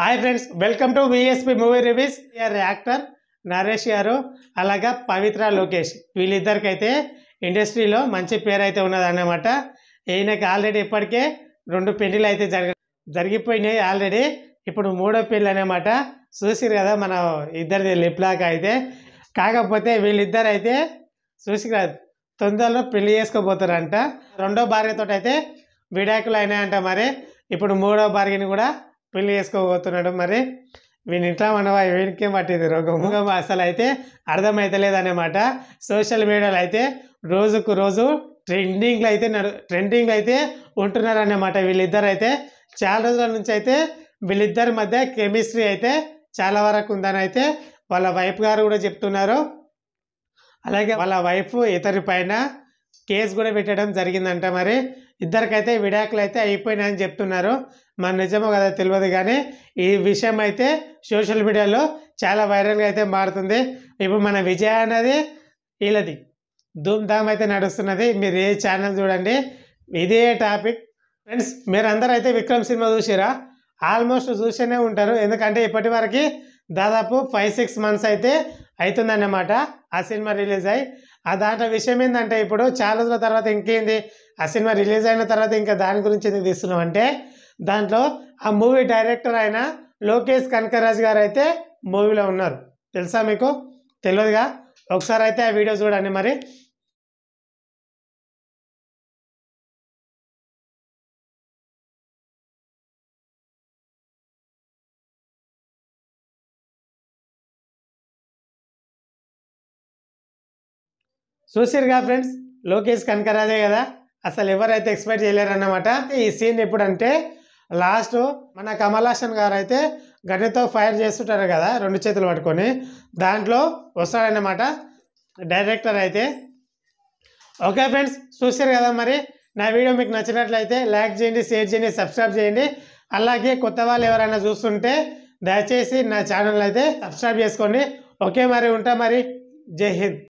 hi friends welcome to VSP movie reviews యార్ actor Naresh గారు అలాగా పవిత్ర లోకేష్ వీళ్ళిద్దరికైతే ఇండస్ట్రీలో మంచి పేరు అయితే ఉన్నదన్నమాట ఈయనకి ఆల్రెడీ ఇప్పటికే రెండు పెళ్లిలు అయితే జరగ జరిగిపోయినాయి ఆల్రెడీ ఇప్పుడు మూడో పెళ్ళి అనమాట చూసిరు కదా మన ఇద్దరిది లిప్లాక్ అయితే కాకపోతే వీళ్ళిద్దరు అయితే చూసిరు తొందరలో పెళ్లి చేసుకోబోతారంట రెండో భార్యతో అయితే విడాకులు అయినాయంట మరి ఇప్పుడు మూడో భార్యని కూడా పెళ్లి చేసుకోబోతున్నాడు మరి వీని ఇట్లా మనవా వీనికేం పట్టింది రోగము అసలు అయితే అర్థమవుతలేదన్నమాట సోషల్ మీడియాలో అయితే రోజుకు రోజు ట్రెండింగ్లో అయితే నడు ట్రెండింగ్లో అయితే ఉంటున్నారన్నమాట వీళ్ళిద్దరు అయితే చాలా రోజుల నుంచి అయితే వీళ్ళిద్దరి మధ్య కెమిస్ట్రీ అయితే చాలా వరకు ఉందని అయితే వాళ్ళ వైఫ్ గారు కూడా చెప్తున్నారు అలాగే వాళ్ళ వైఫ్ ఇతరి పైన కేసు కూడా పెట్టడం జరిగిందంట మరి ఇద్దరికైతే విడాకులు అయితే అయిపోయినాయని చెప్తున్నారు మన నిజమో కదా తెలియదు కానీ ఈ విషయం అయితే సోషల్ మీడియాలో చాలా వైరల్గా అయితే మారుతుంది ఇప్పుడు మన విజయ అనేది వీళ్ళది ధూమ్ధామ్ అయితే నడుస్తున్నది మీరు ఏ ఛానల్ చూడండి ఇదే టాపిక్ ఫ్రెండ్స్ మీరందరూ అయితే విక్రమ్ సినిమా చూసారా ఆల్మోస్ట్ చూసేనే ఉంటారు ఎందుకంటే ఇప్పటి వరకు దాదాపు ఫైవ్ సిక్స్ మంత్స్ అయితే అవుతుందన్నమాట ఆ సినిమా రిలీజ్ అయ్యి ఆ దాంట్లో విషయం ఏంటంటే ఇప్పుడు చాలా రోజుల తర్వాత ఇంకేంది ఆ సినిమా రిలీజ్ అయిన తర్వాత ఇంకా దాని గురించి ఎందుకు తీస్తున్నాం అంటే దాంట్లో ఆ మూవీ డైరెక్టర్ అయిన లోకేష్ కనకరాజ్ గారు అయితే మూవీలో ఉన్నారు తెలుసా మీకు తెలియదుగా ఒకసారి అయితే ఆ వీడియో చూడండి మరి చూసిరుగా ఫ్రెండ్స్ లోకేష్ కనకరాజే కదా అసలు ఎవరైతే ఎక్స్పెక్ట్ చేయలేరన్నమాట ఈ సీన్ ఎప్పుడంటే లాస్ట్ మన కమల్ హాసన్ గారు అయితే గడ్డతో ఫైర్ చేస్తుంటారు కదా రెండు చేతులు పట్టుకొని దాంట్లో వస్తాడనమాట డైరెక్టర్ అయితే ఓకే ఫ్రెండ్స్ చూసారు కదా మరి నా వీడియో మీకు నచ్చినట్లయితే లైక్ చేయండి షేర్ చేయండి సబ్స్క్రైబ్ చేయండి అలాగే కొత్త వాళ్ళు ఎవరైనా చూస్తుంటే దయచేసి నా ఛానల్ అయితే సబ్స్క్రైబ్ చేసుకోండి ఓకే మరి ఉంటా మరి జై హింద్